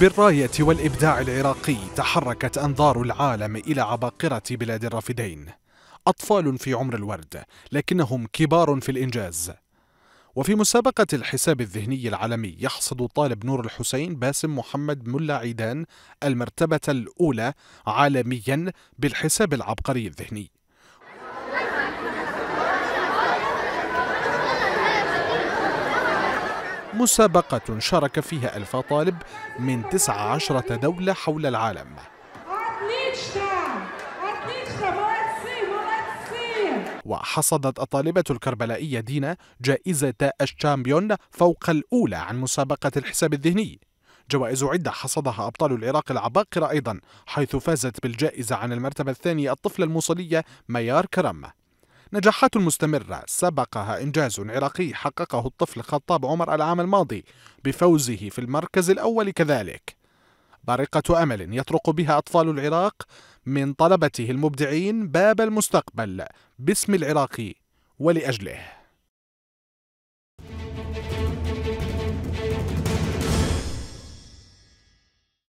بالراية والإبداع العراقي تحركت أنظار العالم إلى عباقرة بلاد الرافدين أطفال في عمر الورد لكنهم كبار في الإنجاز وفي مسابقة الحساب الذهني العالمي يحصد طالب نور الحسين باسم محمد ملا عيدان المرتبة الأولى عالميا بالحساب العبقري الذهني مسابقة شارك فيها ألف طالب من 19 دولة حول العالم وحصدت الطالبة الكربلائية دينا جائزة الشامبيون فوق الأولى عن مسابقة الحساب الذهني جوائز عدة حصدها أبطال العراق العباقرة أيضا حيث فازت بالجائزة عن المرتبة الثانية الطفلة الموصلية ميار كرم نجاحات مستمرة سبقها إنجاز عراقي حققه الطفل خطاب عمر العام الماضي بفوزه في المركز الأول كذلك برقة أمل يطرق بها أطفال العراق من طلبته المبدعين باب المستقبل باسم العراقي ولأجله